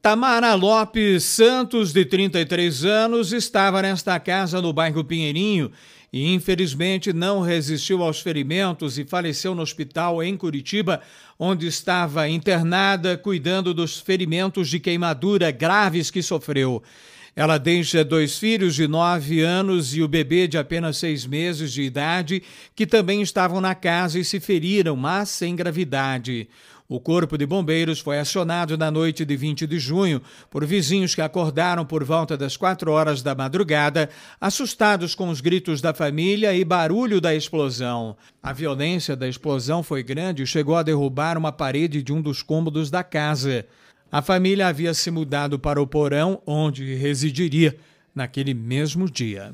Tamara Lopes Santos, de 33 anos, estava nesta casa no bairro Pinheirinho e infelizmente não resistiu aos ferimentos e faleceu no hospital em Curitiba, onde estava internada cuidando dos ferimentos de queimadura graves que sofreu. Ela deixa dois filhos de nove anos e o bebê de apenas seis meses de idade, que também estavam na casa e se feriram, mas sem gravidade. O Corpo de Bombeiros foi acionado na noite de 20 de junho por vizinhos que acordaram por volta das quatro horas da madrugada, assustados com os gritos da família e barulho da explosão. A violência da explosão foi grande e chegou a derrubar uma parede de um dos cômodos da casa. A família havia se mudado para o porão onde residiria naquele mesmo dia.